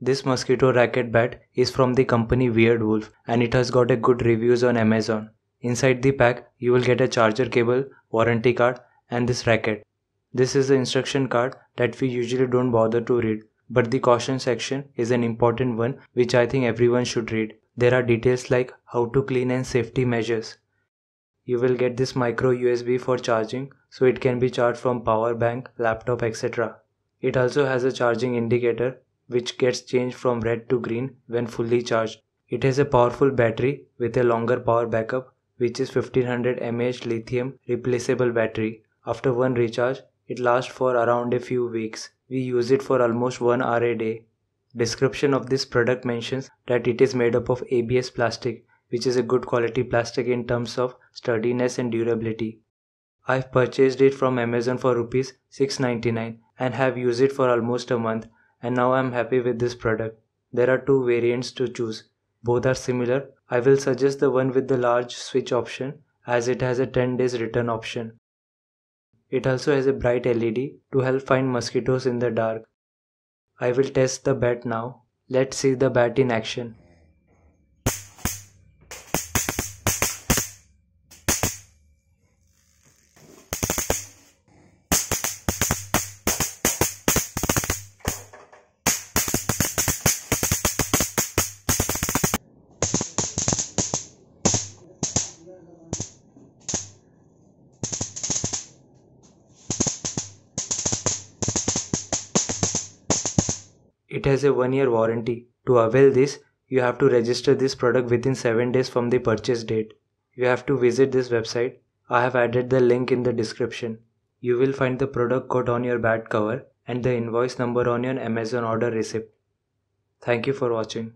This mosquito racket bat is from the company Weird Wolf and it has got a good reviews on Amazon. Inside the pack, you will get a charger cable, warranty card and this racket. This is the instruction card that we usually don't bother to read, but the caution section is an important one which I think everyone should read. There are details like how to clean and safety measures. You will get this micro USB for charging so it can be charged from power bank, laptop etc. It also has a charging indicator which gets changed from red to green when fully charged. It has a powerful battery with a longer power backup which is 1500 mAh lithium replaceable battery. After one recharge, it lasts for around a few weeks. We use it for almost 1 hour a day. Description of this product mentions that it is made up of ABS plastic which is a good quality plastic in terms of sturdiness and durability. I've purchased it from Amazon for rupees 6.99 and have used it for almost a month and now I'm happy with this product. There are two variants to choose. Both are similar. I will suggest the one with the large switch option as it has a 10 days return option. It also has a bright LED to help find mosquitoes in the dark. I will test the bat now. Let's see the bat in action. It has a 1 year warranty. To avail this, you have to register this product within 7 days from the purchase date. You have to visit this website. I have added the link in the description. You will find the product code on your bat cover and the invoice number on your Amazon order receipt. Thank you for watching.